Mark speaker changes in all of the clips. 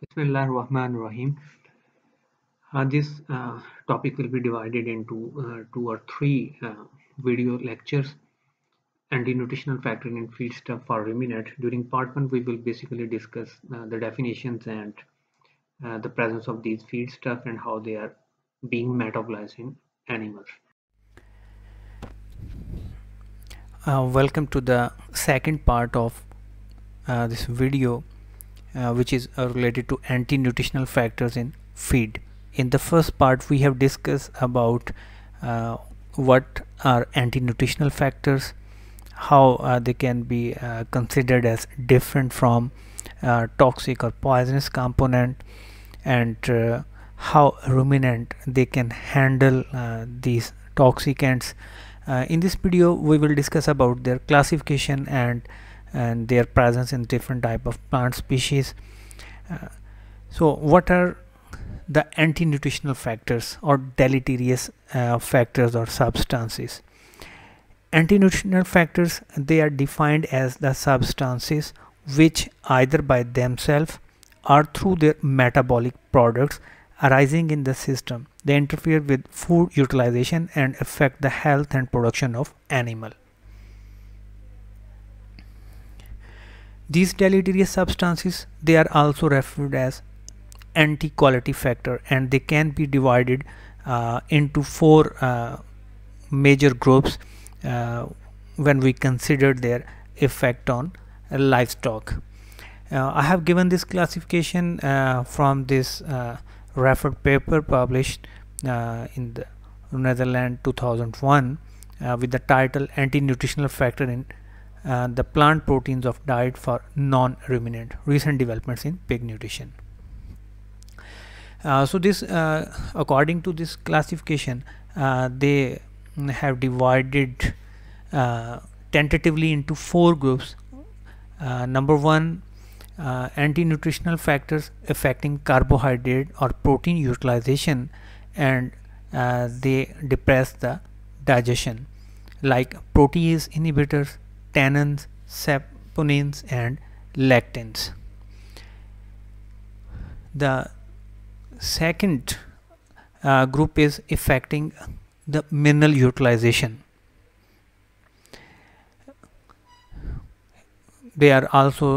Speaker 1: Bismillah Rahman Rahim. Uh, this uh, topic will be divided into uh, two or three uh, video lectures and the nutritional factor in feedstuff for ruminant. During part one, we will basically discuss uh, the definitions and uh, the presence of these feedstuff and how they are being metabolized in animals. welcome to the second part of this video uh, which is uh, related to anti-nutritional factors in feed in the first part we have discussed about uh, what are anti-nutritional factors how uh, they can be uh, considered as different from uh, toxic or poisonous component and how ruminant they can handle these toxicants in this video we will discuss about their classification and and their presence in different type of plant species uh, so what are the anti-nutritional factors or deleterious uh, factors or substances anti-nutritional factors they are defined as the substances which either by themselves or through their metabolic products arising in the system they interfere with food utilization and affect the health and production of animal These deleterious substances, they are also referred as anti-quality factor and they can be divided uh, into four uh, major groups uh, when we consider their effect on livestock. Uh, I have given this classification uh, from this uh, referred paper published in the Netherlands 2001 with the title anti-nutritional factor in uh, the plant proteins of diet for non-ruminant recent developments in pig nutrition uh, so this uh, according to this classification uh, they have divided uh, tentatively into four groups uh, number one anti-nutritional factors affecting carbohydrate or protein utilization and they depress the digestion like protease inhibitors tannins, saponins and lectins. The second uh, group is affecting the mineral utilization. They are also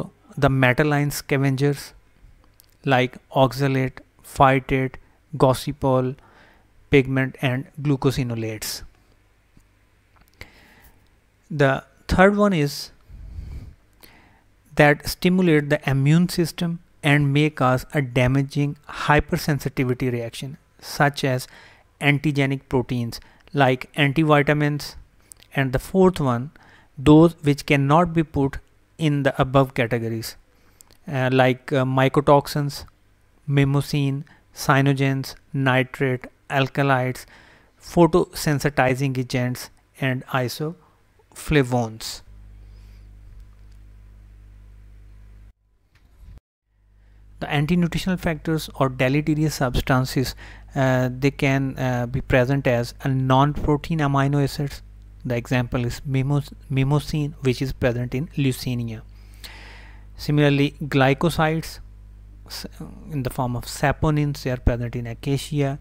Speaker 1: the ion scavengers like oxalate, phytate, gossypol, pigment and glucosinolates. The third one is that stimulate the immune system and may cause a damaging hypersensitivity reaction such as antigenic proteins like antivitamins and the fourth one those which cannot be put in the above categories uh, like uh, mycotoxins mimosine cyanogens nitrate alkalides photosensitizing agents and iso flavones. The anti-nutritional factors or deleterious substances uh, they can uh, be present as non-protein amino acids. The example is mimos mimosine which is present in leucine. Similarly, glycosides in the form of saponins they are present in acacia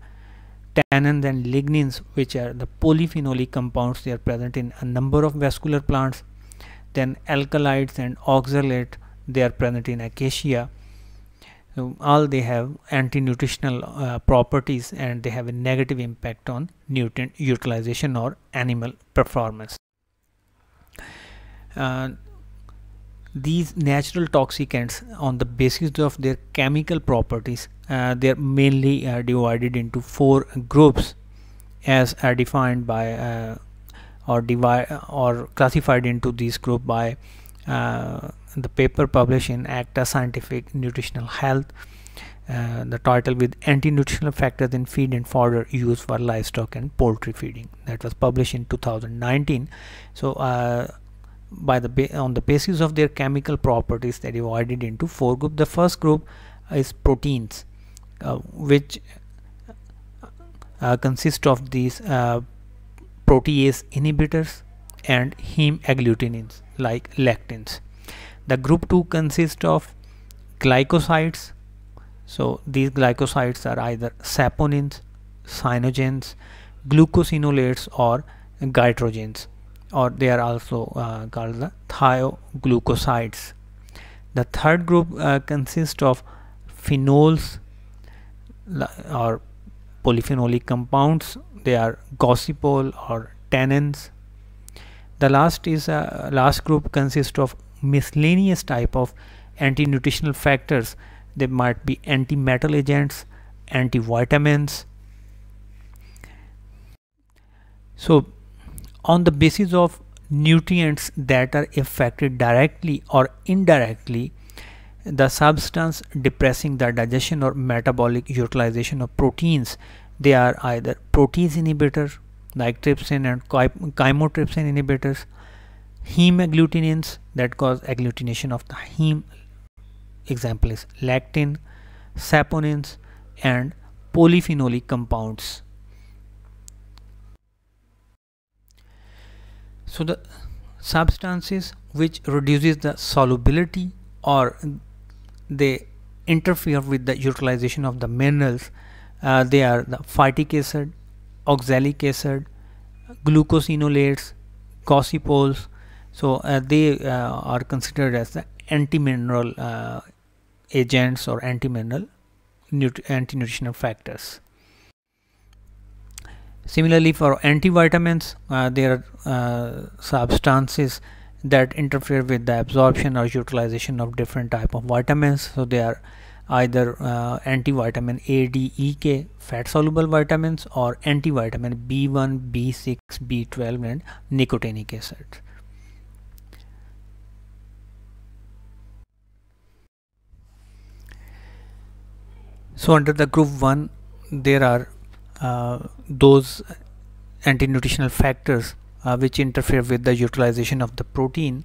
Speaker 1: tannins and lignins which are the polyphenolic compounds they are present in a number of vascular plants then alkaloids and oxalate they are present in acacia all they have anti-nutritional uh, properties and they have a negative impact on nutrient utilization or animal performance uh, these natural toxicants on the basis of their chemical properties uh, they are mainly uh, divided into four groups as are uh, defined by uh, or divide or classified into this group by uh, the paper published in acta scientific nutritional health uh, the title with anti-nutritional factors in feed and fodder used for livestock and poultry feeding that was published in 2019 so by the on the basis of their chemical properties they're divided into four groups. The first group is proteins uh, which uh, uh, consist of these uh, protease inhibitors and heme agglutinins like lectins. The group 2 consists of glycosides. So these glycosides are either saponins, cyanogens, glucosinolates or gytrogens or they are also uh, called the thioglucosides. The third group uh, consists of phenols or polyphenolic compounds. They are gossypol or tannins. The last is uh, last group consists of miscellaneous type of anti-nutritional factors. They might be anti-metal agents, vitamins. So on the basis of nutrients that are affected directly or indirectly the substance depressing the digestion or metabolic utilization of proteins they are either protease inhibitors like trypsin and chymotrypsin inhibitors agglutinins that cause agglutination of the heme example is lactin saponins and polyphenolic compounds so the substances which reduces the solubility or they interfere with the utilization of the minerals uh, they are the phytic acid oxalic acid glucosinolates gossypols so uh, they uh, are considered as the anti-mineral uh, agents or anti-mineral anti-nutritional factors Similarly, for antivitamins, uh, there are uh, substances that interfere with the absorption or utilization of different type of vitamins. So they are either uh, antivitamin A, D, E, K, fat-soluble vitamins or antivitamin B1, B6, B12 and nicotinic acid. So under the group 1, there are uh, those anti-nutritional factors uh, which interfere with the utilization of the protein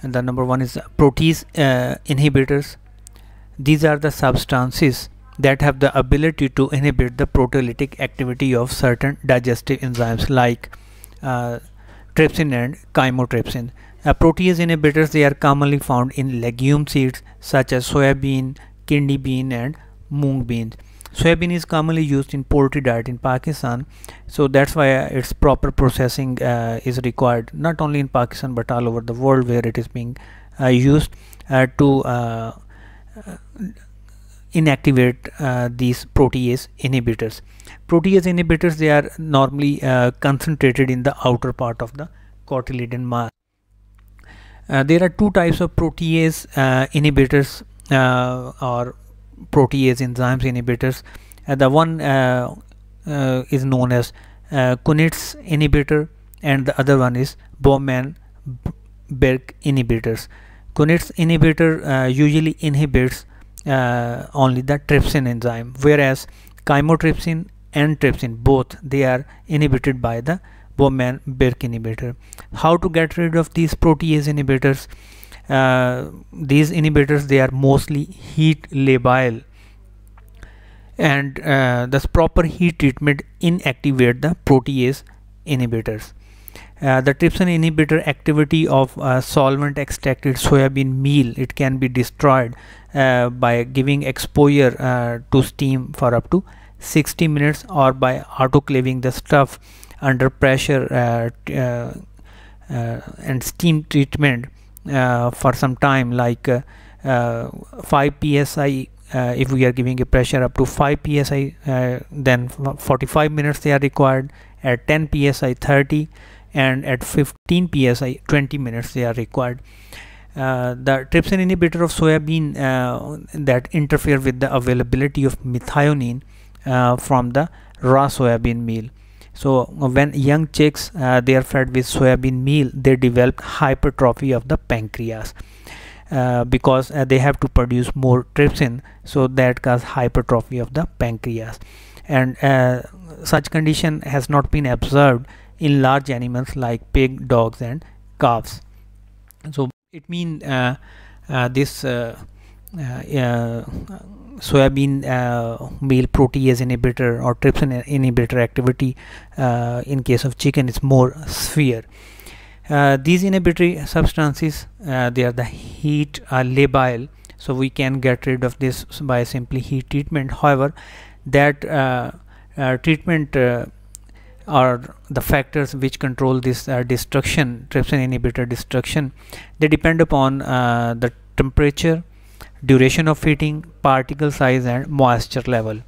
Speaker 1: and the number one is protease uh, inhibitors these are the substances that have the ability to inhibit the proteolytic activity of certain digestive enzymes like uh, trypsin and chymotrypsin. Uh, protease inhibitors they are commonly found in legume seeds such as soybean, kidney bean and mung beans soybean is commonly used in poultry diet in pakistan so that's why uh, its proper processing uh, is required not only in pakistan but all over the world where it is being uh, used uh, to uh, uh, inactivate these protease inhibitors protease inhibitors they are normally concentrated in the outer part of the cotyledon mass there are two types of protease inhibitors or protease enzymes inhibitors uh, the one uh, uh, is known as uh, Kunitz inhibitor and the other one is Bowman birk inhibitors Kunitz inhibitor uh, usually inhibits uh, only the trypsin enzyme whereas chymotrypsin and trypsin both they are inhibited by the Bowman birk inhibitor how to get rid of these protease inhibitors uh, these inhibitors they are mostly heat labile and uh, thus proper heat treatment inactivate the protease inhibitors uh, the trypsin inhibitor activity of uh, solvent extracted soybean meal it can be destroyed uh, by giving exposure uh, to steam for up to 60 minutes or by autoclaving the stuff under pressure uh, uh, and steam treatment uh, for some time like uh, uh, 5 psi uh, if we are giving a pressure up to 5 psi uh, then 45 minutes they are required at 10 psi 30 and at 15 psi 20 minutes they are required uh, the trypsin inhibitor of soybean that interfere with the availability of methionine from the raw soybean meal so when young chicks uh, they are fed with soybean meal, they develop hypertrophy of the pancreas. Uh, because uh, they have to produce more trypsin so that causes hypertrophy of the pancreas and uh, such condition has not been observed in large animals like pig dogs and calves so it means uh, uh, this uh, soybean uh, meal protease inhibitor or trypsin inhibitor activity uh, in case of chicken is more severe. Uh, these inhibitory substances uh, they are the heat are uh, labile so we can get rid of this by simply heat treatment however that uh, treatment are the factors which control this destruction trypsin inhibitor destruction they depend upon the temperature duration of heating particle size and moisture level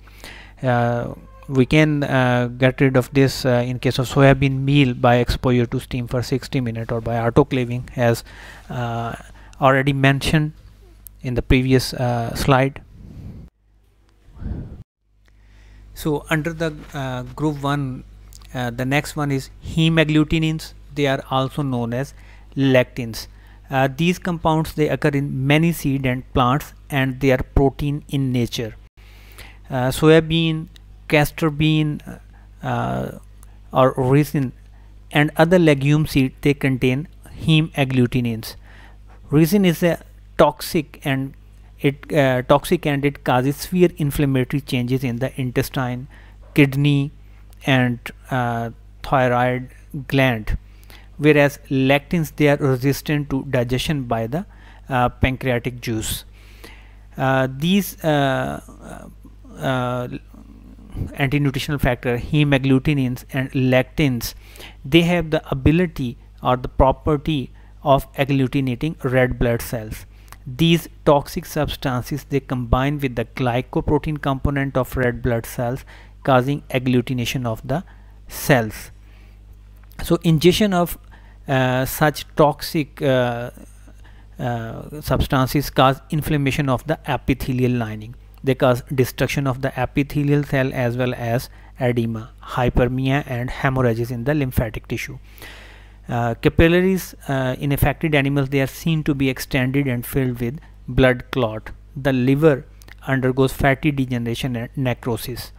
Speaker 1: uh, we can uh, get rid of this uh, in case of soybean meal by exposure to steam for 60 minutes or by autoclaving as uh, already mentioned in the previous uh, slide so under the uh, group 1 the next one is hemagglutinins they are also known as lectins uh, these compounds they occur in many seed and plants and they are protein in nature. Uh, soybean, castor bean uh, or resin and other legume seed they contain heme agglutinins. Resin is a toxic and it uh, toxic and it causes severe inflammatory changes in the intestine, kidney and uh, thyroid gland whereas lectins they are resistant to digestion by the uh, pancreatic juice uh, these uh, uh, uh nutritional factor hemagglutinins and lectins they have the ability or the property of agglutinating red blood cells these toxic substances they combine with the glycoprotein component of red blood cells causing agglutination of the cells so ingestion of uh, such toxic uh, uh, substances cause inflammation of the epithelial lining. They cause destruction of the epithelial cell as well as edema, hyperemia and hemorrhages in the lymphatic tissue. Uh, capillaries uh, in affected animals they are seen to be extended and filled with blood clot. The liver undergoes fatty degeneration and necrosis.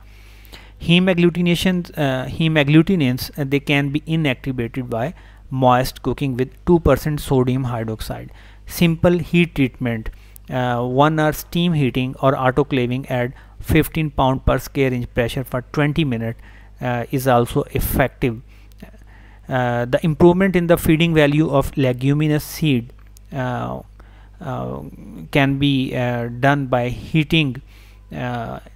Speaker 1: Heme agglutinations, uh, they can be inactivated by moist cooking with 2% sodium hydroxide. Simple heat treatment, uh, 1 hour steam heating or autoclaving at 15 pound per square inch pressure for 20 minutes uh, is also effective. Uh, the improvement in the feeding value of leguminous seed uh, uh, can be uh, done by heating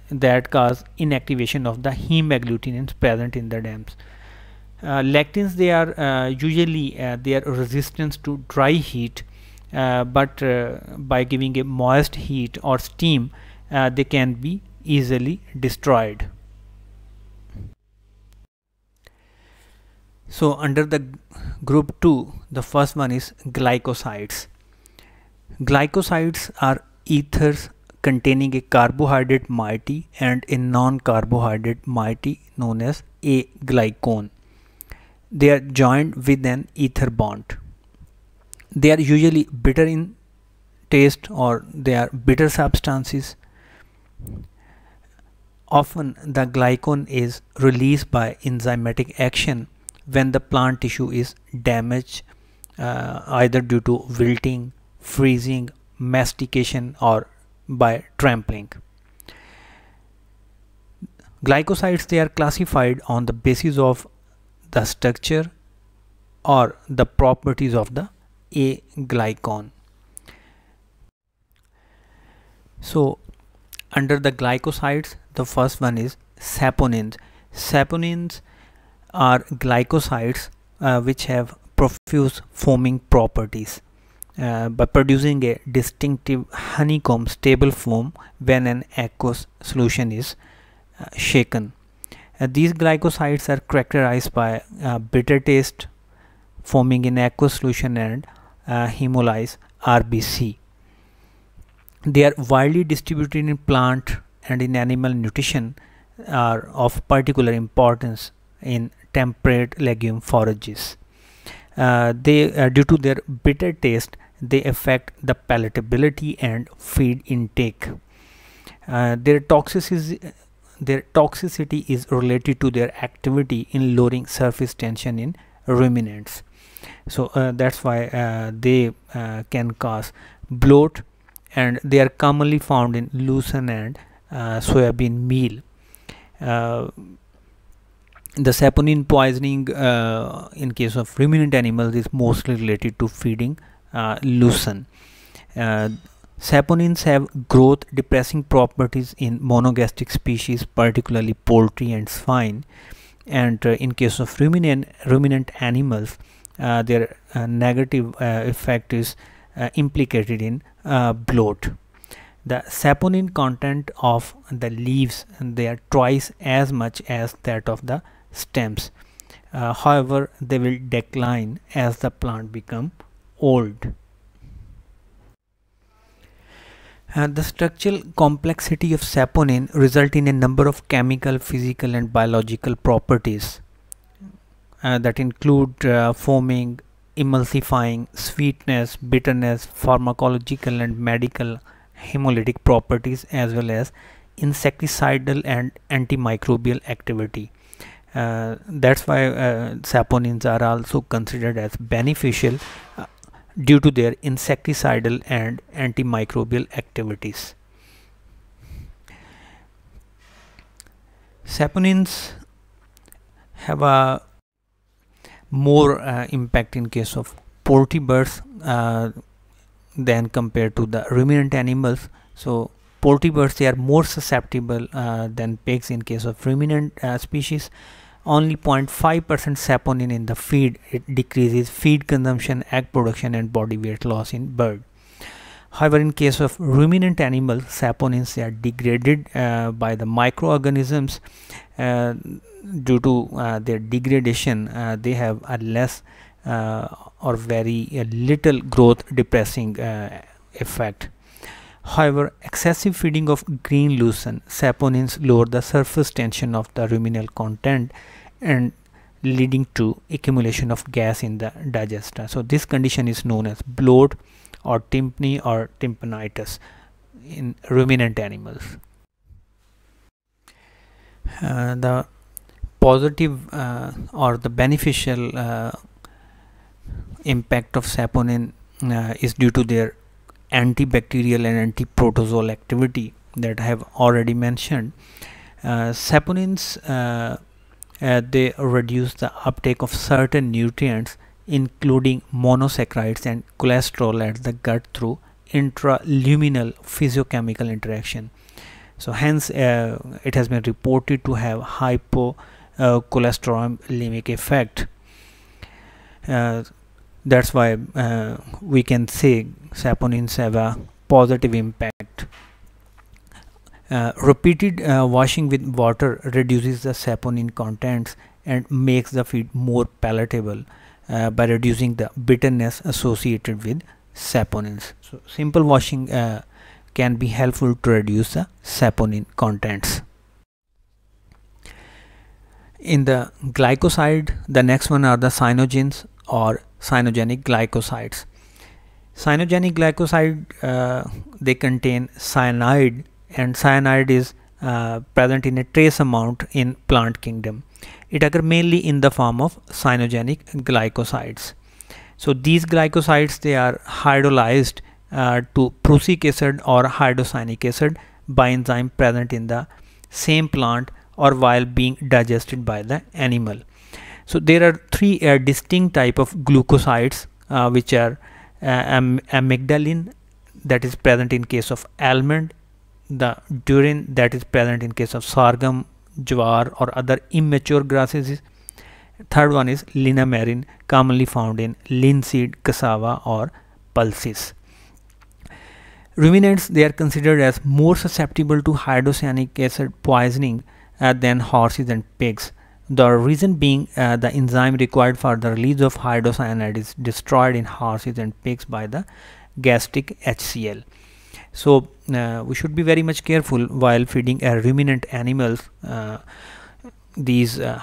Speaker 1: that cause inactivation of the heme agglutinins present in the dams. Uh, lectins they are uh, usually uh, they are resistant to dry heat but by giving a moist heat or steam they can be easily destroyed. So under the group 2 the first one is glycosides. Glycosides are ethers containing a carbohydrate moiety and a non-carbohydrate moiety known as a glycone they are joined with an ether bond. They are usually bitter in taste or they are bitter substances. Often the glycone is released by enzymatic action when the plant tissue is damaged uh, either due to wilting, freezing, mastication or by trampling. Glycosides they are classified on the basis of the structure or the properties of the a glycon. So under the glycosides, the first one is saponins. Saponins are glycosides uh, which have profuse foaming properties. Uh, by producing a distinctive honeycomb stable foam when an aqueous solution is uh, shaken. Uh, these glycosides are characterized by uh, bitter taste forming in aqueous solution and uh, hemolyze RBC. They are widely distributed in plant and in animal nutrition are of particular importance in temperate legume forages. Uh, they, uh, due to their bitter taste, they affect the palatability and feed intake. Uh, their toxicity, their toxicity is related to their activity in lowering surface tension in ruminants. So uh, that's why uh, they uh, can cause bloat and they are commonly found in lucerne and uh, soybean meal. Uh, the saponin poisoning uh, in case of ruminant animals is mostly related to feeding lucerne. Saponins have growth depressing properties in monogastric species, particularly poultry and swine. And uh, in case of ruminant, ruminant animals, uh, their uh, negative uh, effect is uh, implicated in uh, bloat. The saponin content of the leaves they are twice as much as that of the stems. however, they will decline as the plant become old. Uh, the structural complexity of saponin result in a number of chemical, physical and biological properties uh, that include uh, foaming, emulsifying, sweetness, bitterness, pharmacological and medical hemolytic properties as well as insecticidal and antimicrobial activity. Uh, that's why uh, saponins are also considered as beneficial uh, due to their insecticidal and antimicrobial activities. Saponins have a more uh, impact in case of poultry birds uh, than compared to the ruminant animals. So poultry birds they are more susceptible uh, than pigs in case of ruminant uh, species only 0.5% saponin in the feed it decreases feed consumption egg production and body weight loss in bird however in case of ruminant animals saponins they are degraded uh, by the microorganisms uh, due to uh, their degradation uh, they have a less uh, or very little growth depressing uh, effect However, excessive feeding of green lucerne saponins lower the surface tension of the ruminal content and leading to accumulation of gas in the digester. So this condition is known as bloat or tympani or tympanitis in ruminant animals. Uh, the positive uh, or the beneficial uh, impact of saponin uh, is due to their antibacterial and antiprotozoal activity that I have already mentioned. Uh, saponins uh, uh, they reduce the uptake of certain nutrients including monosaccharides and cholesterol at the gut through intraluminal physiochemical interaction so hence uh, it has been reported to have hypocholesterolemic effect uh, that's why uh, we can say saponin have a positive impact uh, repeated uh, washing with water reduces the saponin contents and makes the feed more palatable uh, by reducing the bitterness associated with saponins. So simple washing uh, can be helpful to reduce the saponin contents. In the glycoside, the next one are the cyanogens or cyanogenic glycosides. Cyanogenic glycoside, uh, they contain cyanide and cyanide is uh, present in a trace amount in plant kingdom. It occurs mainly in the form of cyanogenic glycosides. So these glycosides they are hydrolyzed uh, to prussic acid or hydrocyanic acid by enzyme present in the same plant or while being digested by the animal. So there are three uh, distinct type of glucosides uh, which are uh, am amygdalin that is present in case of almond the durin that is present in case of sorghum, jawar or other immature grasses. Third one is linamarin commonly found in linseed, cassava or pulses. Ruminants they are considered as more susceptible to hydrocyanic acid poisoning uh, than horses and pigs. The reason being uh, the enzyme required for the release of hydrocyanide is destroyed in horses and pigs by the gastric HCl. So uh, we should be very much careful while feeding a ruminant animals uh, these uh,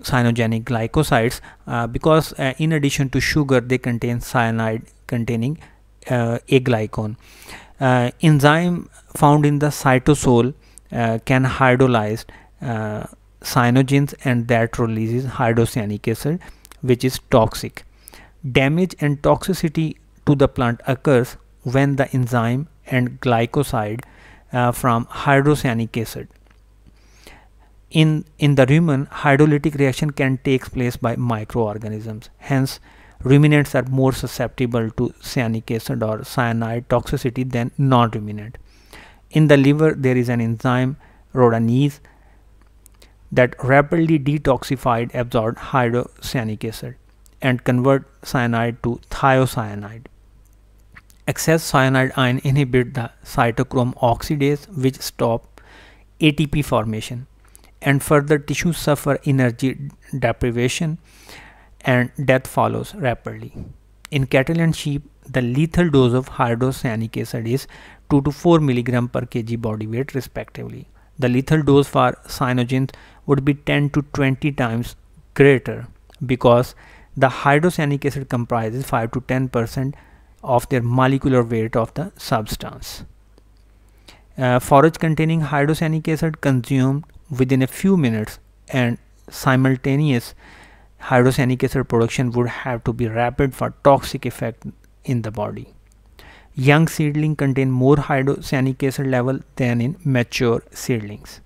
Speaker 1: cyanogenic glycosides uh, because uh, in addition to sugar they contain cyanide containing a glycone. enzyme found in the cytosol can hydrolyze cyanogens and that releases hydrocyanic acid which is toxic. Damage and toxicity to the plant occurs when the enzyme and glycoside uh, from hydrocyanic acid. In, in the rumen, hydrolytic reaction can take place by microorganisms. Hence, ruminants are more susceptible to cyanic acid or cyanide toxicity than non-ruminant. In the liver, there is an enzyme, rhodanese, that rapidly detoxified absorbed hydrocyanic acid and convert cyanide to thiocyanide excess cyanide ion inhibit the cytochrome oxidase which stop ATP formation and further tissues suffer energy deprivation and death follows rapidly. In cattle and sheep, the lethal dose of hydrocyanic acid is 2 to 4 mg per kg body weight respectively. The lethal dose for cyanogens would be 10 to 20 times greater because the hydrocyanic acid comprises 5 to 10 percent of their molecular weight of the substance. Uh, forage containing hydrocyanic acid consumed within a few minutes and simultaneous hydrocyanic acid production would have to be rapid for toxic effect in the body. Young seedlings contain more hydrocyanic acid level than in mature seedlings.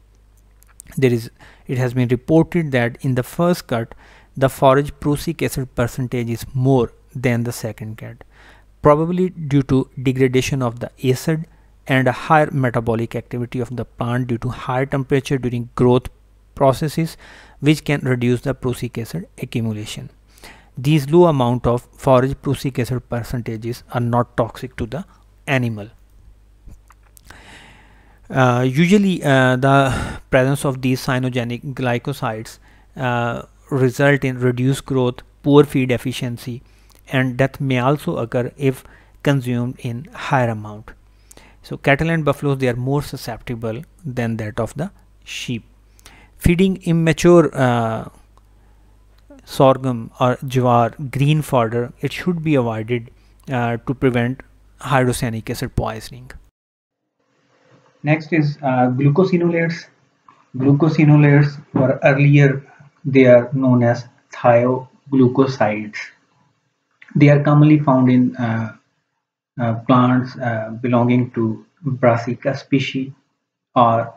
Speaker 1: There is, it has been reported that in the first cut, the forage prussic acid percentage is more than the second cut probably due to degradation of the acid and a higher metabolic activity of the plant due to higher temperature during growth processes which can reduce the prussic acid accumulation. These low amount of forage prussic acid percentages are not toxic to the animal. Uh, usually uh, the presence of these cyanogenic glycosides uh, result in reduced growth, poor feed efficiency, and death may also occur if consumed in higher amount. So cattle and buffaloes they are more susceptible than that of the sheep. Feeding immature uh, sorghum or jawar green fodder it should be avoided uh, to prevent hydrocyanuric acid poisoning. Next is uh, glucosinolates. Glucosinolates were earlier they are known as thioglucosides they are commonly found in uh, uh, plants uh, belonging to Brassica species or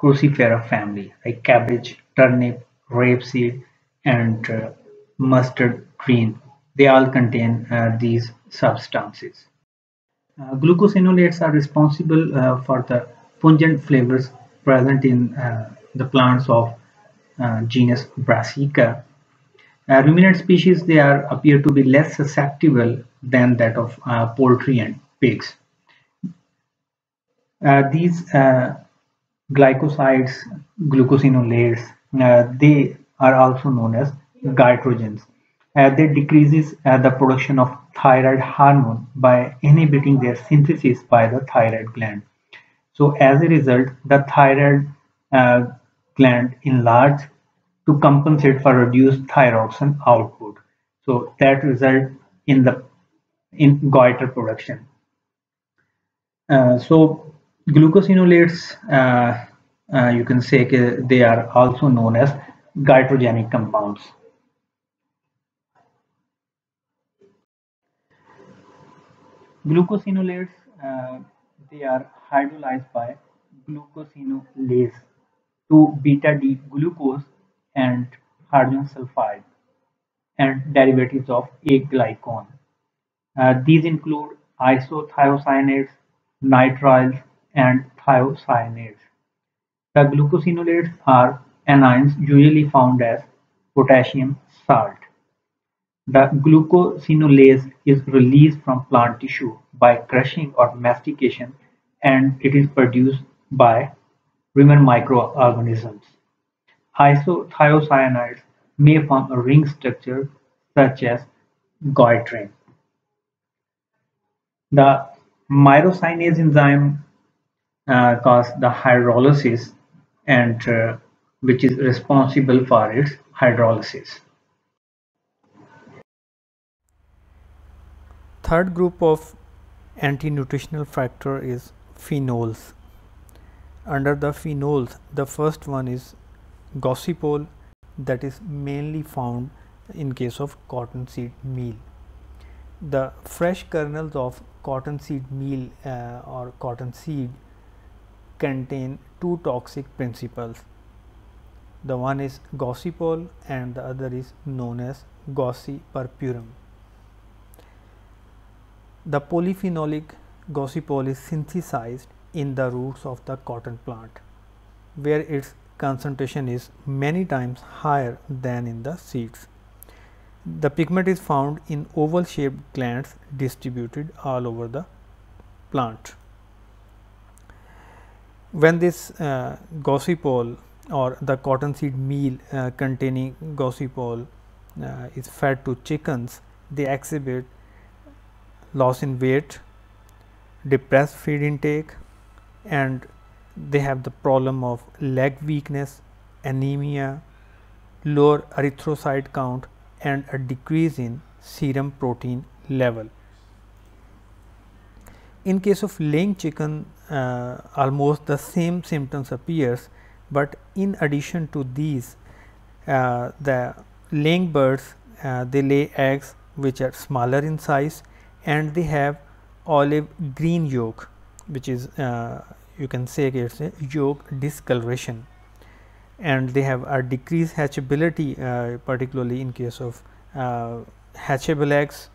Speaker 1: crucifera family like cabbage, turnip, rapeseed, and uh, mustard green. They all contain uh, these substances. Uh, glucosinolates are responsible for the pungent flavors present in the plants of genus Brassica. Uh, ruminant species, they are appear to be less susceptible than that of uh, poultry and pigs. Uh, these uh, glycosides, glucosinolates, uh, they are also known as gytrogens. Uh, they decreases the production of thyroid hormone by inhibiting their synthesis by the thyroid gland. So as a result, the thyroid gland enlarge to compensate for reduced thyroxine output. So that result in the in goiter production. Uh, so glucosinolates, uh, uh, you can say they are also known as goitrogenic compounds. Glucosinolates, uh, they are hydrolyzed by glucosinolase to beta D glucose and hydrogen sulfide and derivatives of a glycone. Uh, these include isothiocyanates, nitriles, and thiocyanates. The glucosinolates are anions usually found as potassium salt. The glucosinolase is released from plant tissue by crushing or mastication and it is produced by rumen microorganisms. Isothiocyanides may form a ring structure such as goitrin. The myrosinase enzyme uh, causes the hydrolysis and uh, which is responsible for its hydrolysis. Third group of anti-nutritional factor is phenols. Under the phenols, the first one is gossipol that is mainly found in case of cottonseed meal. The fresh kernels of cottonseed meal uh, or cottonseed contain two toxic principles. The one is gossipol and the other is known as gossyperpurum. The polyphenolic gossipol is synthesized in the roots of the cotton plant where its concentration is many times higher than in the seeds. The pigment is found in oval shaped glands distributed all over the plant. When this uh, gossypol or the cottonseed meal uh, containing gossypol uh, is fed to chickens, they exhibit loss in weight, depressed feed intake and they have the problem of leg weakness, anemia, lower erythrocyte count and a decrease in serum protein level. In case of laying chicken uh, almost the same symptoms appears, but in addition to these uh, the laying birds uh, they lay eggs which are smaller in size and they have olive green yolk which is uh, you can say it's a yolk discoloration and they have a decreased hatchability uh, particularly in case of uh, hatchable eggs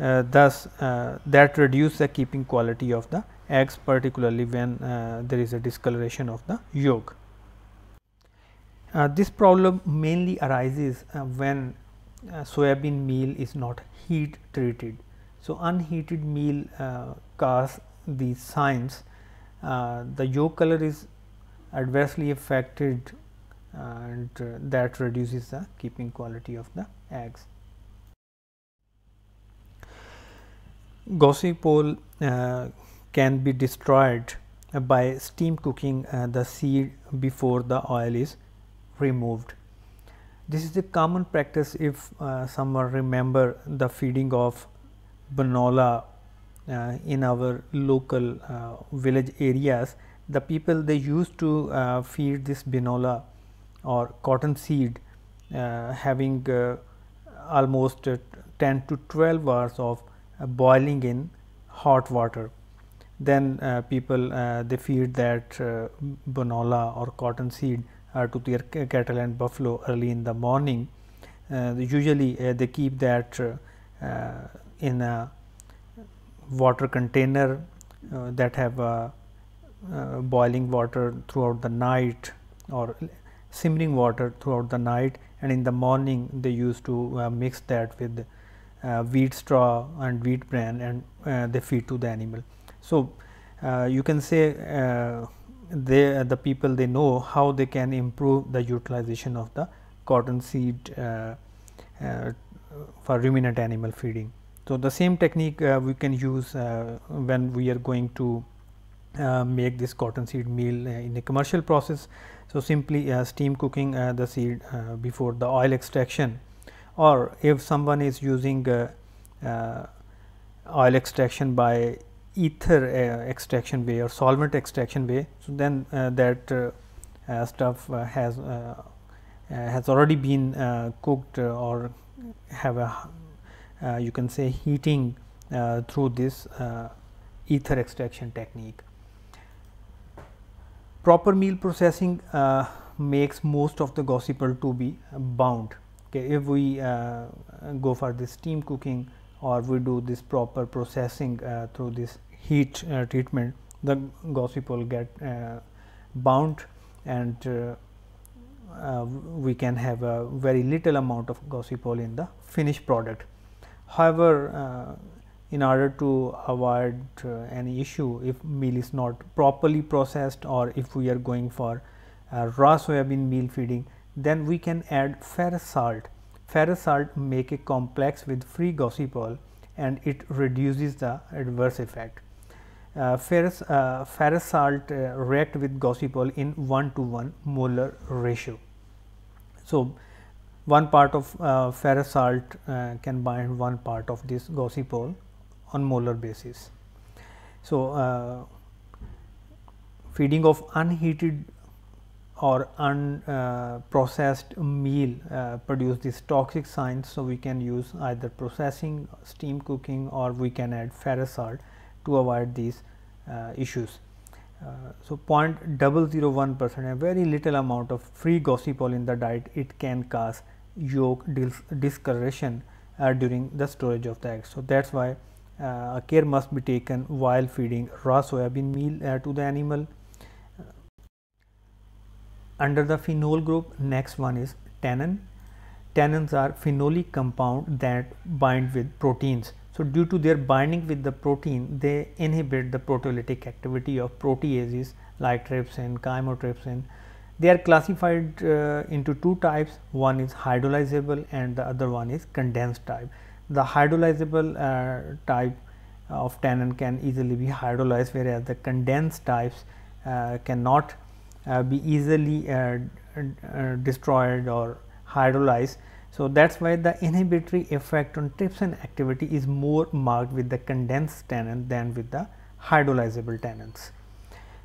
Speaker 1: uh, thus uh, that reduce the keeping quality of the eggs particularly when uh, there is a discoloration of the yolk. Uh, this problem mainly arises when soybean meal is not heat treated. So, unheated meal causes these signs uh, the yolk color is adversely affected and uh, that reduces the keeping quality of the eggs. Gossypol uh, can be destroyed by steam cooking uh, the seed before the oil is removed. This is the common practice if uh, someone remember the feeding of banola uh, in our local uh, village areas the people they used to uh, feed this binola or cotton seed having almost 10 to 12 hours of boiling in hot water then uh, people uh, they feed that uh, or cotton seed to their cattle and buffalo early in the morning. usually they keep that in a water container uh, that have uh, uh, boiling water throughout the night or simmering water throughout the night and in the morning they used to uh, mix that with uh, wheat straw and wheat bran and they feed to the animal. So, you can say they the people they know how they can improve the utilization of the cotton seed for ruminant animal feeding. So, the same technique uh, we can use uh, when we are going to uh, make this cotton seed meal in a commercial process. So, simply steam cooking the seed before the oil extraction or if someone is using oil extraction by ether uh, extraction way or solvent extraction way. So, then uh, that uh, stuff has has already been cooked or have a uh, you can say heating uh, through this uh, ether extraction technique. Proper meal processing makes most of the gossiper to be bound. Okay, if we go for this steam cooking or we do this proper processing through this heat treatment, the gossip get uh, bound and uh, uh, we can have a very little amount of gossip in the finished product. However, uh, in order to avoid uh, any issue if meal is not properly processed or if we are going for uh, raw soybean meal feeding, then we can add ferrous salt. Ferrous salt make a complex with free gossypol, and it reduces the adverse effect. Uh, ferrous, uh, ferrous salt uh, react with gossypol in 1 to 1 molar ratio. So, one part of uh, ferrous salt uh, can bind one part of this Gaussy pole on molar basis. So, uh, feeding of unheated or unprocessed uh, meal uh, produce this toxic signs. So, we can use either processing, steam cooking or we can add ferrous salt to avoid these uh, issues. Uh, so 0.001 percent a very little amount of free gaussy pole in the diet it can cause yoke discoloration uh, during the storage of the egg. So, that is why uh, care must be taken while feeding raw soybean meal uh, to the animal. Under the phenol group, next one is tannin. Tannins are phenolic compound that bind with proteins. So, due to their binding with the protein, they inhibit the proteolytic activity of proteases like trypsin, chymotrypsin, they are classified uh, into two types, one is hydrolyzable and the other one is condensed type. The hydrolyzable uh, type of tannin can easily be hydrolyzed whereas the condensed types uh, cannot uh, be easily uh, destroyed or hydrolyzed. So, that is why the inhibitory effect on trypsin activity is more marked with the condensed tannin than with the hydrolyzable tannins.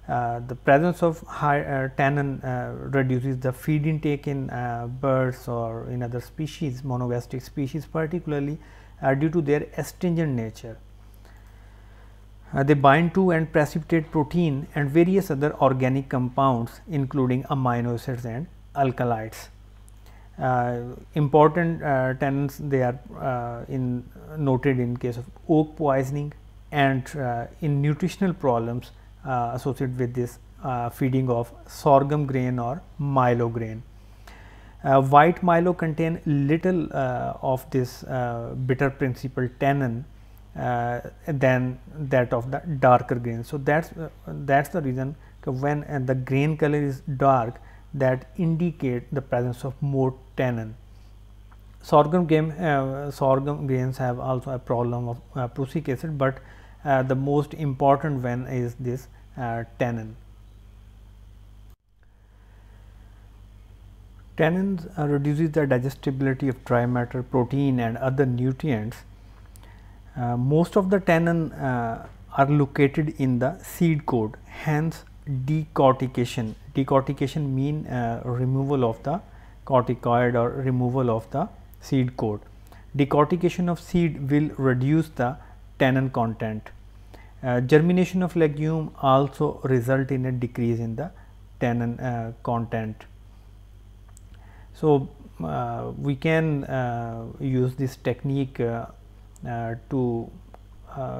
Speaker 1: Uh, the presence of high, uh, tannin uh, reduces the feed intake in uh, birds or in other species, monogastric species particularly uh, due to their astringent nature. they bind to and precipitate protein and various other organic compounds including amino acids and alkaloids. important tannins they are in noted in case of oak poisoning and in nutritional problems uh, associated with this uh, feeding of sorghum grain or milo grain. Uh, white milo contain little of this bitter principle tannin than that of the darker grain. So, that's that's the reason when the grain color is dark that indicate the presence of more tannin. Sorghum, game, uh, sorghum grains have also a problem of uh, prussic acid, but uh, the most important one is this tannin. Tannins reduces the digestibility of dry matter, protein and other nutrients. Uh, most of the tannin uh, are located in the seed coat, hence decortication. Decortication mean uh, removal of the corticoid or removal of the seed coat. Decortication of seed will reduce the tannin content. Uh, germination of legume also result in a decrease in the tannin uh, content. So, uh, we can uh, use this technique uh, to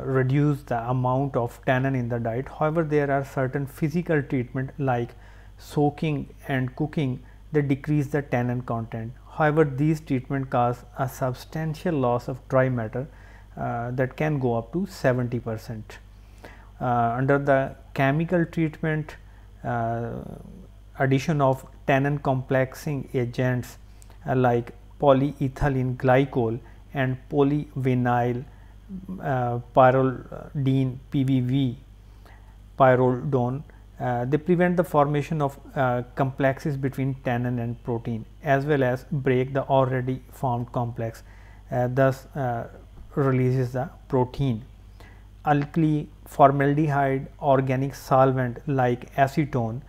Speaker 1: reduce the amount of tannin in the diet. However, there are certain physical treatment like soaking and cooking that decrease the tannin content. However, these treatment cause a substantial loss of dry matter that can go up to 70 percent. Uh, under the chemical treatment uh, addition of tannin complexing agents uh, like polyethylene glycol and polyvinyl uh, pyrrolidine PVV pyrrolidone uh, they prevent the formation of uh, complexes between tannin and protein as well as break the already formed complex uh, thus releases the protein. Alkali formaldehyde organic solvent like acetone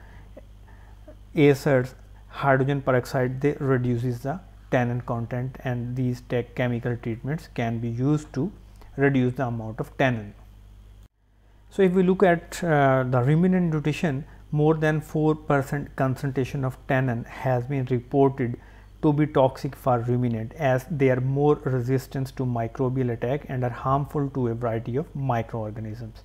Speaker 1: acids hydrogen peroxide they reduces the tannin content and these tech chemical treatments can be used to reduce the amount of tannin. So, if we look at uh, the ruminant nutrition more than 4 percent concentration of tannin has been reported to be toxic for ruminant as they are more resistant to microbial attack and are harmful to a variety of microorganisms.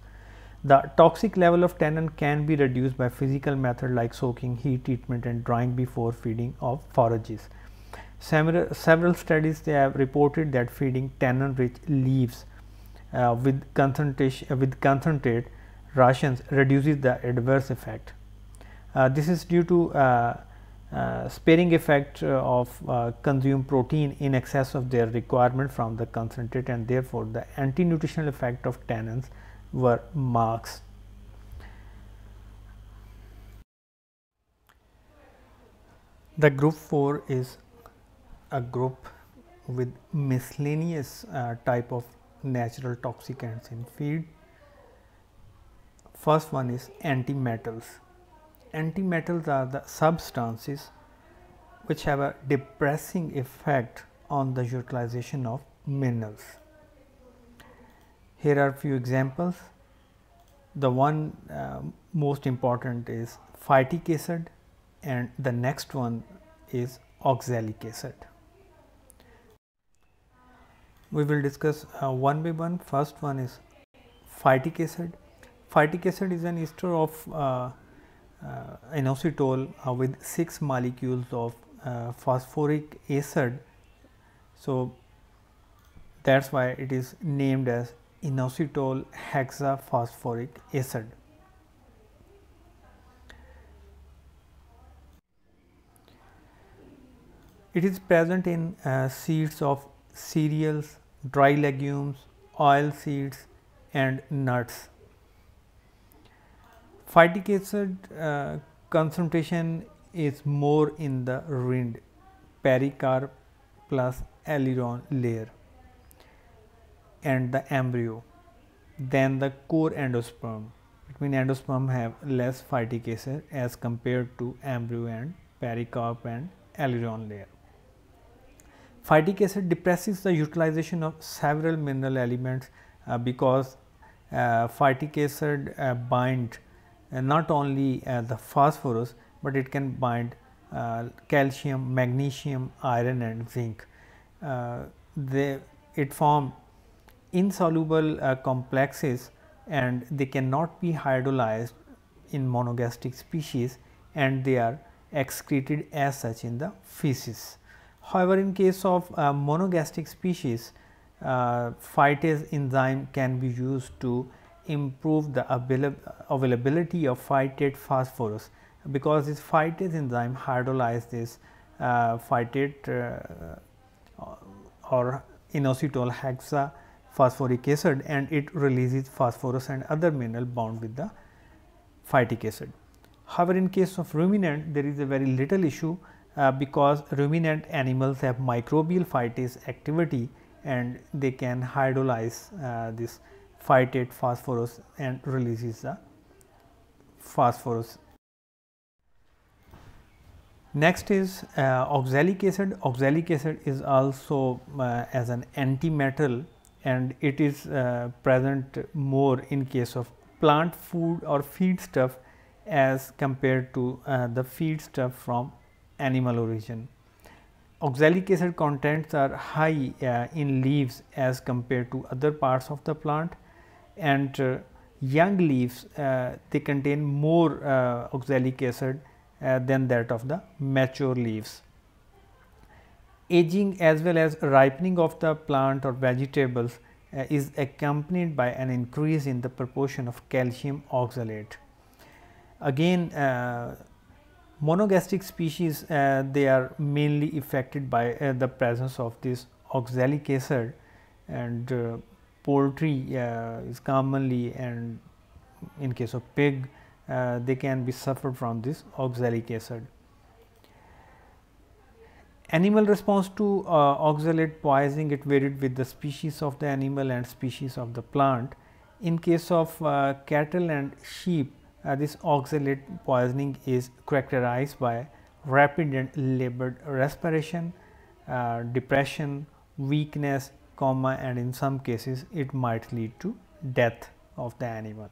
Speaker 1: The toxic level of tannin can be reduced by physical method like soaking, heat treatment and drying before feeding of forages. Several, several studies they have reported that feeding tannin rich leaves uh, with, concentration, uh, with concentrate rations reduces the adverse effect. Uh, this is due to uh, uh, sparing effect of uh, consumed protein in excess of their requirement from the concentrate and therefore, the anti-nutritional effect of tannins were marks. The group 4 is a group with miscellaneous uh, type of natural toxicants in feed. First one is antimetals. Antimetals are the substances which have a depressing effect on the utilization of minerals. Here are few examples. The one uh, most important is phytic acid and the next one is oxalic acid. We will discuss uh, one by one. First one is phytic acid. Phytic acid is an ester of uh, uh, inositol uh, with 6 molecules of uh, phosphoric acid. So, that is why it is named as inositol hexaphosphoric acid. It is present in uh, seeds of cereals, dry legumes, oil seeds and nuts. Phytic acid uh, concentration is more in the rind pericarp plus aileron layer and the embryo than the core endosperm. It means endosperm have less phytic acid as compared to embryo and pericarp and aileron layer. Phytic acid depresses the utilization of several mineral elements uh, because uh, phytic acid uh, bind uh, not only uh, the phosphorus, but it can bind uh, calcium, magnesium, iron and zinc. they, it form insoluble uh, complexes and they cannot be hydrolyzed in monogastric species and they are excreted as such in the feces. However, in case of uh, monogastric species, uh, phytase enzyme can be used to improve the avail availability of phytate phosphorus because this phytase enzyme hydrolyzes this uh, phytate uh, or inositol hexa phosphoric acid and it releases phosphorus and other mineral bound with the phytic acid. However, in case of ruminant there is a very little issue uh, because ruminant animals have microbial phytase activity and they can hydrolyze uh, this phytate phosphorus and releases the phosphorus. Next is uh, oxalic acid. Oxalic acid is also uh, as an antimetal and it is uh, present more in case of plant food or feedstuff as compared to uh, the feedstuff from animal origin. Oxalic acid contents are high uh, in leaves as compared to other parts of the plant and uh, young leaves uh, they contain more uh, oxalic acid than that of the mature leaves aging as well as ripening of the plant or vegetables uh, is accompanied by an increase in the proportion of calcium oxalate. Again uh, monogastric species uh, they are mainly affected by uh, the presence of this oxalic acid and uh, poultry uh, is commonly and in case of pig they can be suffered from this oxalic acid. Animal response to uh, oxalate poisoning it varied with the species of the animal and species of the plant. In case of uh, cattle and sheep uh, this oxalate poisoning is characterized by rapid and labored respiration, uh, depression, weakness, coma and in some cases it might lead to death of the animal.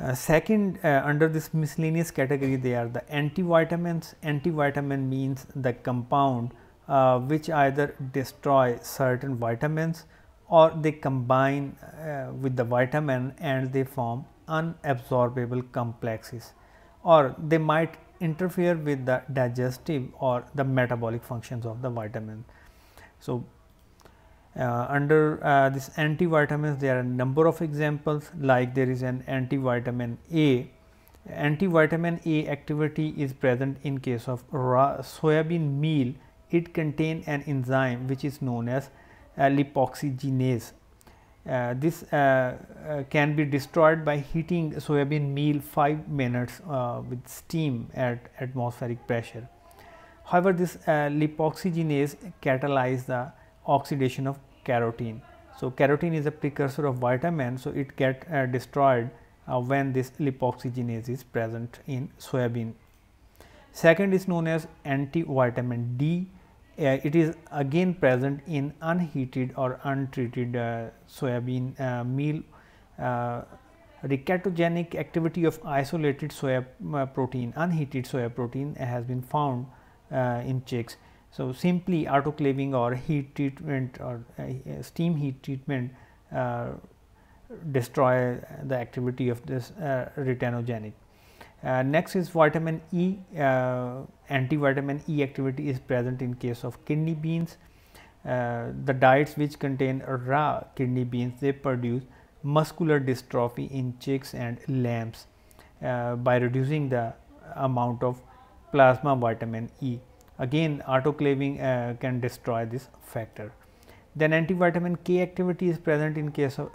Speaker 1: Uh, second, uh, under this miscellaneous category, they are the antivitamins. Antivitamin means the compound uh, which either destroy certain vitamins or they combine uh, with the vitamin and they form unabsorbable complexes or they might interfere with the digestive or the metabolic functions of the vitamin. So, uh, under uh, this antivitamins there are a number of examples like there is an antivitamin A. Antivitamin A activity is present in case of raw soybean meal. It contains an enzyme which is known as uh, lipoxygenase. Uh, this uh, uh, can be destroyed by heating soybean meal 5 minutes with steam at atmospheric pressure. However, this lipoxygenase catalyzes the oxidation of carotene. So, carotene is a precursor of vitamin. So, it get uh, destroyed uh, when this lipoxygenase is present in soybean. Second is known as anti-vitamin D. Uh, it is again present in unheated or untreated uh, soybean uh, meal. Uh, recatogenic activity of isolated soya protein, unheated soya protein has been found in chicks. So, simply autoclaving or heat treatment or uh, steam heat treatment uh, destroy the activity of this uh, retinogenic. Uh, next is vitamin E, uh, Anti-vitamin E activity is present in case of kidney beans. Uh, the diets which contain raw kidney beans they produce muscular dystrophy in chicks and lambs by reducing the amount of plasma vitamin E. Again autoclaving uh, can destroy this factor. Then antivitamin K activity is present in case of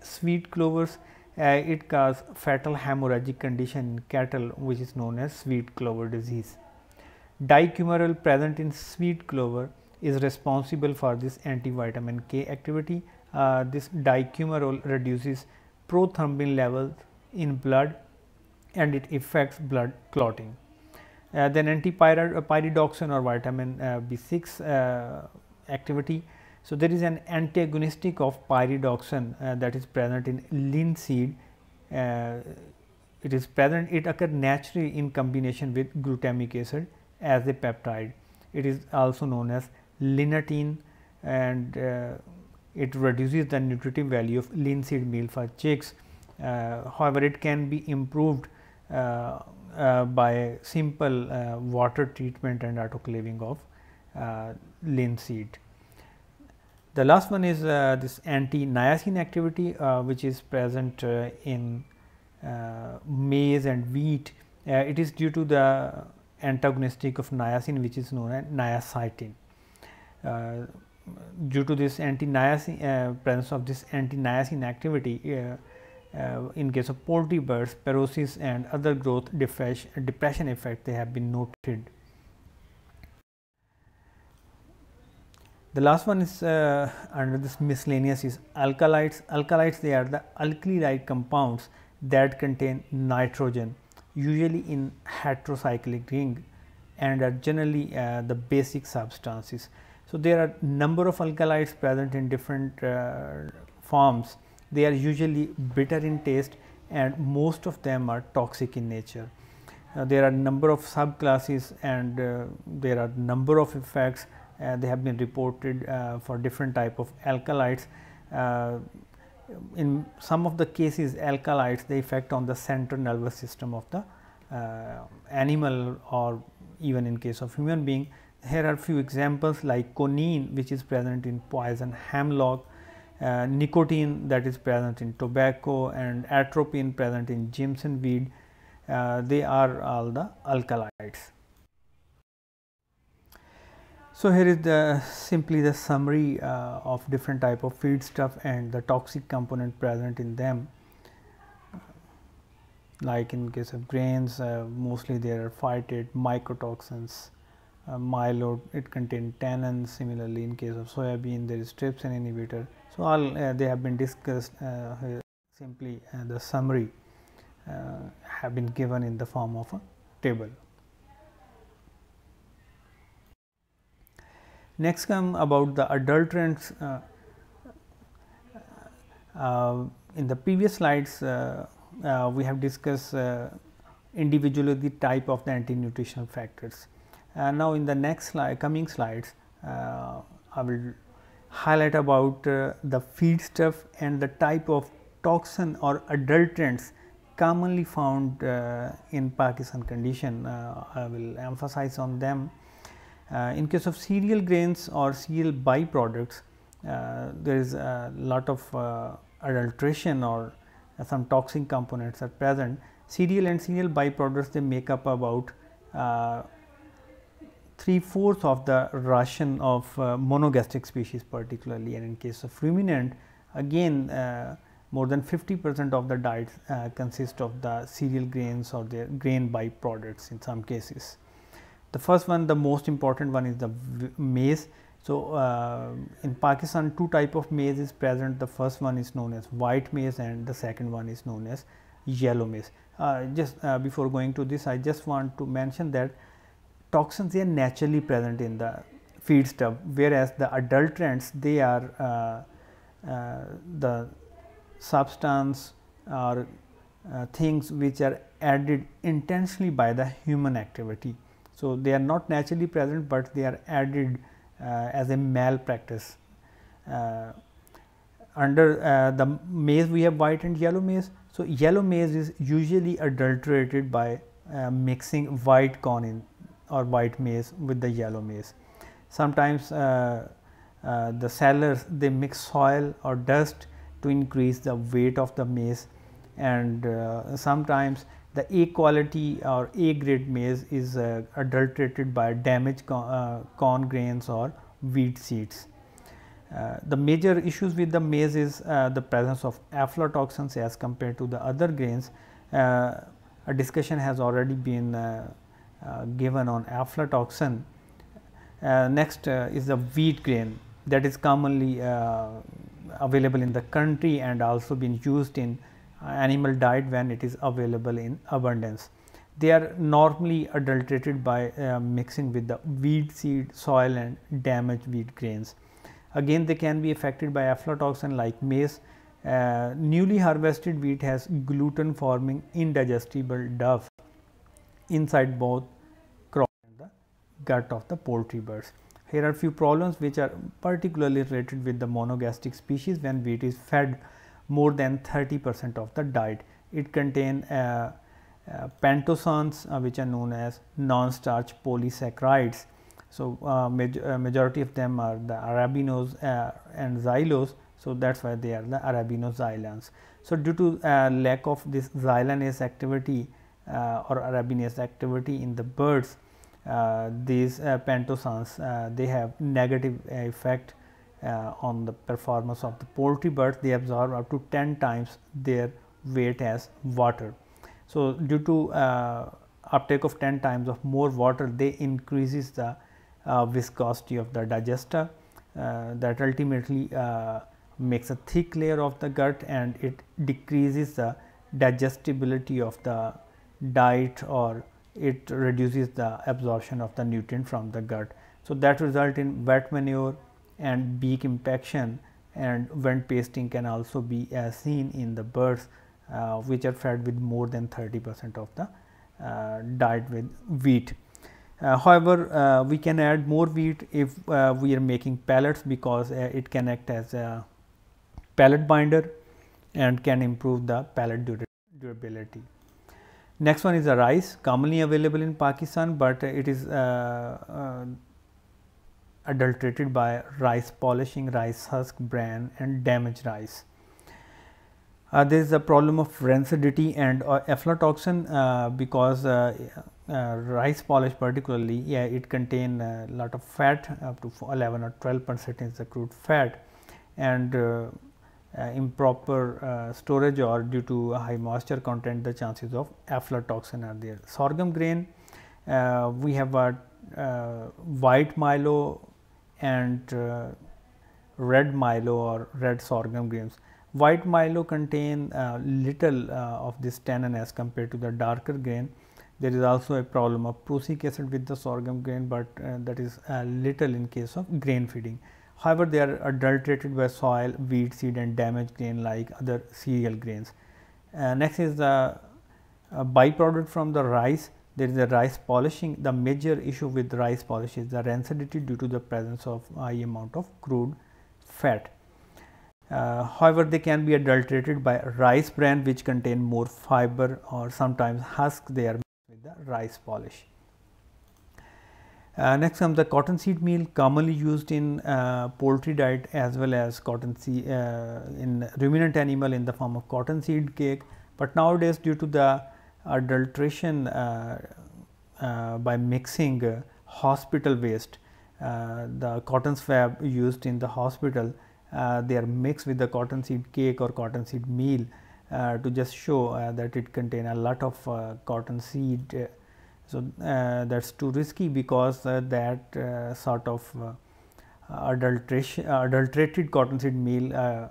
Speaker 1: sweet clovers. Uh, it causes fatal hemorrhagic condition in cattle which is known as sweet clover disease. Dicumeral present in sweet clover is responsible for this antivitamin K activity. Uh, this dicumerol reduces prothrombin levels in blood and it affects blood clotting. Uh, then, then antipyridoxine uh, or vitamin uh, B6 activity. So, there is an antagonistic of pyridoxine that is present in linseed. it is present, it occurs naturally in combination with glutamic acid as a peptide. It is also known as linatine and uh, it reduces the nutritive value of linseed meal for chicks. Uh, however, it can be improved uh, uh, by simple uh, water treatment and autoclaving of uh, linseed. The last one is this anti-niacin activity which is present in maize and wheat. it is due to the antagonistic of niacin which is known as niacitin. Uh, due to this anti-niacin uh, presence of this anti-niacin activity, uh, uh, in case of poultry birds, perosis and other growth depression effect they have been noted. The last one is uh, under this miscellaneous is alkalites. Alkalites they are the alkali compounds that contain nitrogen usually in heterocyclic ring and are generally uh, the basic substances. So, there are number of alkalites present in different uh, forms they are usually bitter in taste and most of them are toxic in nature. Uh, there are number of subclasses and uh, there are number of effects uh, they have been reported uh, for different type of alkaloids. Uh, in some of the cases alkaloids the effect on the central nervous system of the uh, animal or even in case of human being. Here are few examples like conine which is present in poison hemlock, uh, nicotine that is present in tobacco and atropine present in Jimson weed, uh, they are all the alkaloids. So, here is the simply the summary uh, of different type of feedstuff and the toxic component present in them. Like in case of grains, uh, mostly there are phytate, mycotoxins, uh, mylode it contains tannins similarly in case of soybean there is trypsin inhibitor so all uh, they have been discussed uh, simply uh, the summary uh, have been given in the form of a table next come about the adulterants uh, in the previous slides we have discussed individually the type of the anti nutritional factors and now in the next slide, coming slides, uh, I will highlight about uh, the feedstuff and the type of toxin or adulterants commonly found uh, in Pakistan condition. Uh, I will emphasize on them. Uh, in case of cereal grains or cereal byproducts, uh, there is a lot of adulteration or some toxic components are present. Cereal and cereal byproducts they make up about three-fourths of the ration of uh, monogastric species particularly and in case of ruminant again uh, more than 50 percent of the diet uh, consists of the cereal grains or their grain byproducts in some cases. The first one the most important one is the maize. So, uh, in Pakistan two type of maize is present the first one is known as white maize and the second one is known as yellow maize. Uh, just uh, before going to this I just want to mention that toxins are naturally present in the feed stub whereas the adulterants they are uh, uh, the substance or uh, things which are added intentionally by the human activity. So, they are not naturally present, but they are added uh, as a malpractice. Uh, under uh, the maize we have white and yellow maize. So, yellow maize is usually adulterated by mixing white corn in or white maize with the yellow maize. Sometimes uh, uh, the sellers they mix soil or dust to increase the weight of the maize and uh, sometimes the A quality or A grade maize is uh, adulterated by damaged corn, uh, corn grains or wheat seeds. Uh, the major issues with the maize is uh, the presence of aflatoxins as compared to the other grains. Uh, a discussion has already been uh, uh, given on aflatoxin. Uh, next uh, is the wheat grain that is commonly available in the country and also been used in animal diet when it is available in abundance. They are normally adulterated by uh, mixing with the wheat seed, soil and damaged wheat grains. Again they can be affected by aflatoxin like maize. Uh, newly harvested wheat has gluten forming indigestible duff inside both gut of the poultry birds. Here are few problems which are particularly related with the monogastric species when wheat is fed more than 30 percent of the diet. It contains uh, uh, pantosans uh, which are known as non-starch polysaccharides. So, uh, major, uh, majority of them are the arabinos uh, and xylos. So, that is why they are the arabinoxylans. So, due to lack of this xylanase activity or arabinase activity in the birds, uh, these uh, pantosans uh, they have negative effect on the performance of the poultry birds they absorb up to 10 times their weight as water. So, due to uptake of 10 times of more water they increases the uh, viscosity of the digester uh, that ultimately uh, makes a thick layer of the gut and it decreases the digestibility of the diet or it reduces the absorption of the nutrient from the gut. So, that result in wet manure and beak impaction and vent pasting can also be as uh, seen in the birds uh, which are fed with more than 30 percent of the uh, diet with wheat. Uh, however, uh, we can add more wheat if uh, we are making pellets because it can act as a pellet binder and can improve the pellet durability. Next one is a rice commonly available in Pakistan, but it is uh, uh, adulterated by rice polishing, rice husk, bran and damaged rice. Uh, there is a problem of rancidity and uh, aflatoxin uh, because uh, rice polish particularly yeah, it contain a lot of fat up to 11 or 12 percent is the crude fat and uh, improper uh, storage or due to high moisture content the chances of aflatoxin are there. Sorghum grain uh, we have a white milo and red milo or red sorghum grains. White milo contain uh, little uh, of this tannin as compared to the darker grain. There is also a problem of prussic acid with the sorghum grain, but uh, that is little in case of grain feeding. However, they are adulterated by soil, weed seed and damaged grain like other cereal grains. Uh, next is the uh, byproduct from the rice. There is a rice polishing. The major issue with rice polish is the rancidity due to the presence of high amount of crude fat. Uh, however, they can be adulterated by rice bran which contain more fiber or sometimes husk they are with the rice polish. Uh, next comes the cottonseed meal commonly used in uh, poultry diet as well as cottonseed uh, in ruminant animal in the form of cottonseed cake, but nowadays due to the adulteration uh, uh, by mixing hospital waste, uh, the cotton swab used in the hospital, they are mixed with the cottonseed cake or cottonseed meal to just show that it contain a lot of cotton seed so, uh, that is too risky because uh, that uh, sort of adulteration, adulterated cotton seed meal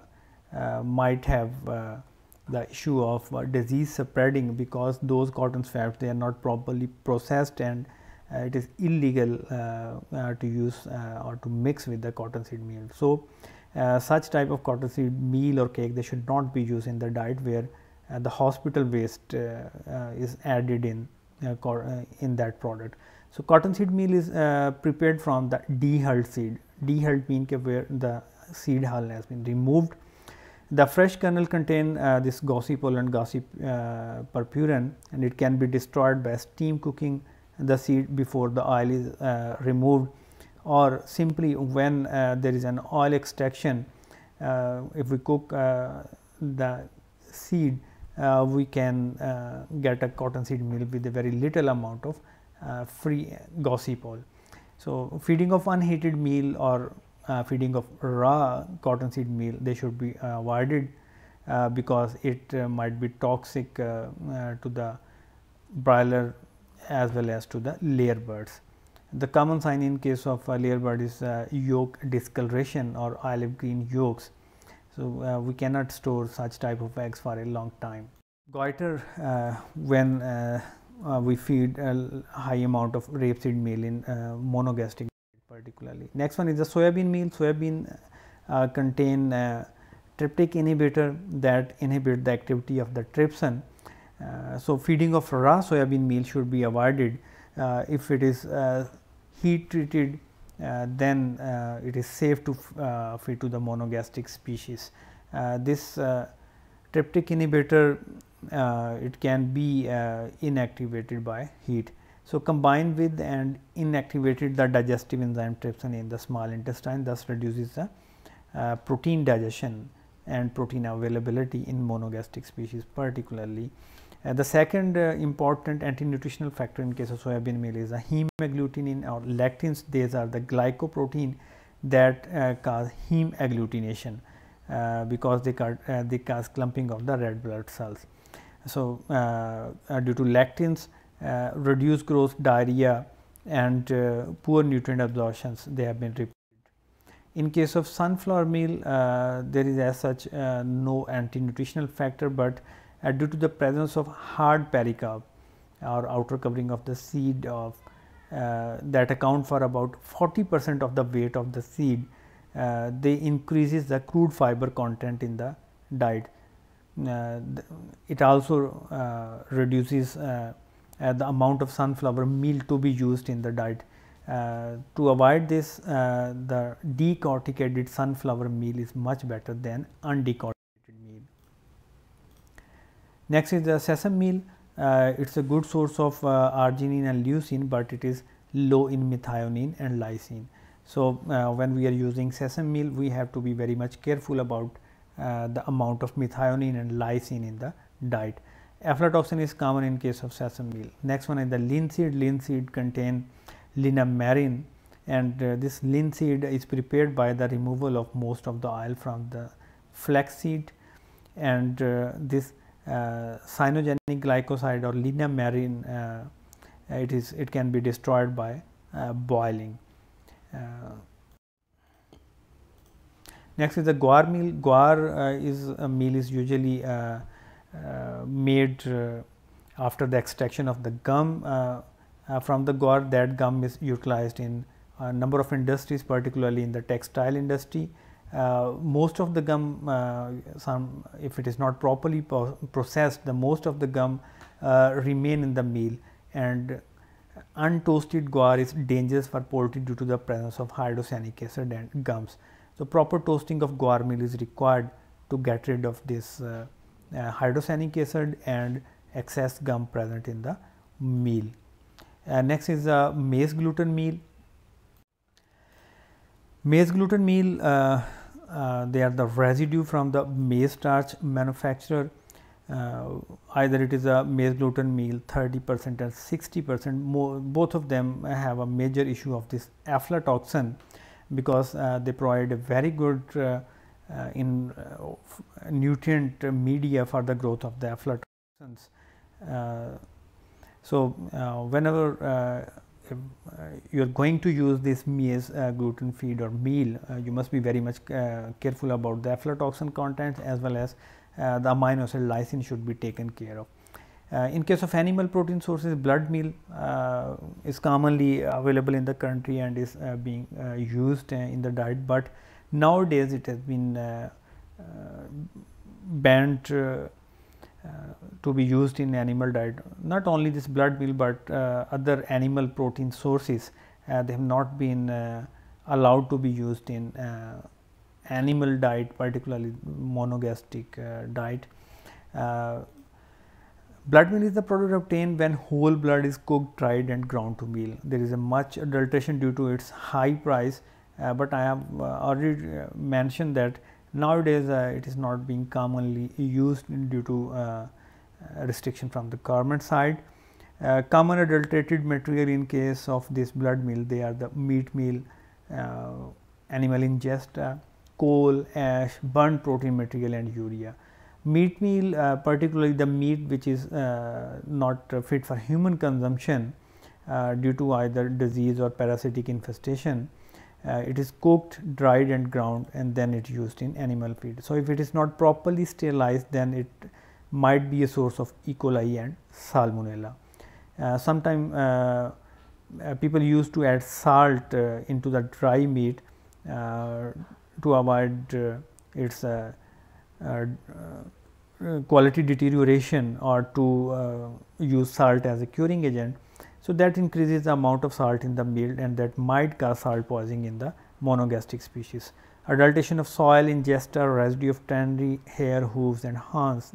Speaker 1: might have the issue of uh, disease spreading because those cotton fabs they are not properly processed and uh, it is illegal uh, to use or to mix with the cotton seed meal. So, such type of cotton seed meal or cake they should not be used in the diet where the hospital waste is added in uh, uh, in that product. So, cotton seed meal is uh, prepared from the dehulled seed. Dehulled means where the seed hull has been removed. The fresh kernel contain uh, this gaussipol and gaussy uh, purpurin and it can be destroyed by steam cooking the seed before the oil is uh, removed or simply when there is an oil extraction if we cook the seed uh, we can uh, get a cotton seed meal with a very little amount of uh, free gossypol. So, feeding of unheated meal or uh, feeding of raw cotton seed meal they should be uh, avoided uh, because it might be toxic to the broiler as well as to the layer birds. The common sign in case of layer bird is yolk discoloration or olive green yolks so uh, we cannot store such type of eggs for a long time. Goiter, uh, when uh, uh we feed a high amount of rapeseed meal in uh, monogastric particularly. Next one is the soybean meal. Soybean uh, contain tryptic inhibitor that inhibit the activity of the trypsin. so feeding of raw soybean meal should be avoided if it is heat treated uh, then uh, it is safe to uh, feed to the monogastric species. this triptic inhibitor it can be inactivated by heat. So, combined with and inactivated the digestive enzyme trypsin in the small intestine thus reduces the uh, protein digestion and protein availability in monogastric species particularly uh, the second uh, important anti-nutritional factor in case of soybean meal is the hemagglutinin or lectins. These are the glycoprotein that uh, cause hemagglutination uh, because they, cause, uh, they cause clumping of the red blood cells. So, uh, due to lectins, reduced growth, diarrhea and poor nutrient absorptions they have been reported. In case of sunflower meal, there is as such no anti-nutritional factor, but uh, due to the presence of hard pericarp or outer covering of the seed of uh, uh, that account for about 40 percent of the weight of the seed, uh, they increases the crude fiber content in the diet. Uh, it also uh, reduces the amount of sunflower meal to be used in the diet. to avoid this, the decorticated sunflower meal is much better than undecorticated. Next is the sesame meal. Uh, it's a good source of uh, arginine and leucine, but it is low in methionine and lysine. So, uh, when we are using sesame meal, we have to be very much careful about uh, the amount of methionine and lysine in the diet. Aflatoxin is common in case of sesame meal. Next one is the linseed. Linseed contain linamarin and uh, this linseed is prepared by the removal of most of the oil from the flaxseed and uh, this uh, cyanogenic glycoside or linamyrin uh, uh, it is it can be destroyed by boiling. Next is the guar meal. Guar uh, is a meal is usually uh, uh, made after the extraction of the gum from the guar. That gum is utilized in a number of industries, particularly in the textile industry, uh, most of the gum uh, some if it is not properly processed the most of the gum uh, remain in the meal and untoasted guar is dangerous for poultry due to the presence of hydrocyanic acid and gums. So, proper toasting of guar meal is required to get rid of this uh, uh, hydrocyanic acid and excess gum present in the meal. Uh, next is a uh, maize gluten meal. Maize gluten meal uh, uh, they are the residue from the maize starch manufacturer uh, either it is a maize gluten meal 30 percent and 60 percent more both of them have a major issue of this aflatoxin because uh, they provide a very good uh, uh, in nutrient media for the growth of the aflatoxins. so, whenever uh, you are going to use this maize uh, gluten feed or meal, uh, you must be very much careful about the aflatoxin contents as well as the amino acid lysine should be taken care of. Uh, in case of animal protein sources, blood meal uh, is commonly available in the country and is uh, being used in the diet, but nowadays it has been banned to be used in animal diet. Not only this blood meal, but uh, other animal protein sources uh, they have not been uh, allowed to be used in animal diet, particularly monogastric diet. Blood meal is the product obtained when whole blood is cooked, dried and ground to meal. There is a much adulteration due to its high price, uh, but I have uh, already mentioned that Nowadays, uh, it is not being commonly used due to uh, uh, restriction from the government side. Uh, common adulterated material in case of this blood meal they are the meat meal, uh, animal ingest, uh, coal, ash, burnt protein material and urea. Meat meal particularly the meat which is not fit for human consumption due to either disease or parasitic infestation uh, it is cooked, dried and ground and then it used in animal feed. So, if it is not properly sterilized then it might be a source of E. coli and salmonella. Uh, Sometimes uh, uh, people used to add salt uh, into the dry meat uh, to avoid its quality deterioration or to use salt as a curing agent so, that increases the amount of salt in the meal and that might cause salt poisoning in the monogastric species. Adulteration of soil ingest residue of tannery, hair, hooves and horns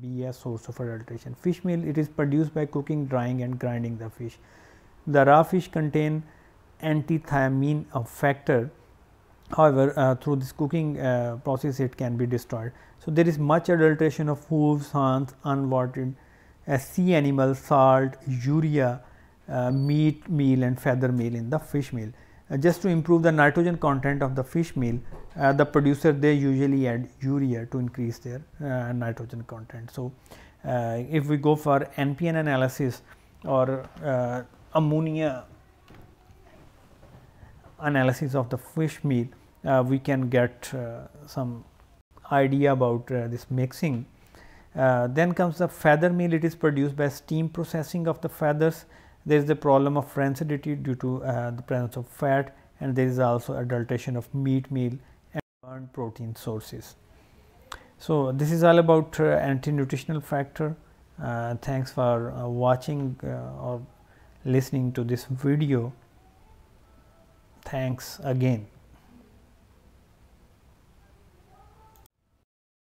Speaker 1: be a source of adulteration. Fish meal it is produced by cooking, drying and grinding the fish. The raw fish contain antithiamine a factor however uh, through this cooking uh, process it can be destroyed. So, there is much adulteration of hooves, horns, unwanted uh, sea animal, salt, urea uh, meat meal and feather meal in the fish meal. Uh, just to improve the nitrogen content of the fish meal, uh, the producer they usually add urea to increase their uh, nitrogen content. So, uh, if we go for NPN analysis or ammonia analysis of the fish meal, we can get some idea about this mixing. then comes the feather meal, it is produced by steam processing of the feathers there is the problem of rancidity due to uh, the presence of fat and there is also adulteration of meat meal and burnt protein sources. So, this is all about uh, anti-nutritional factor. Uh, thanks for uh, watching uh, or listening to this video. Thanks again.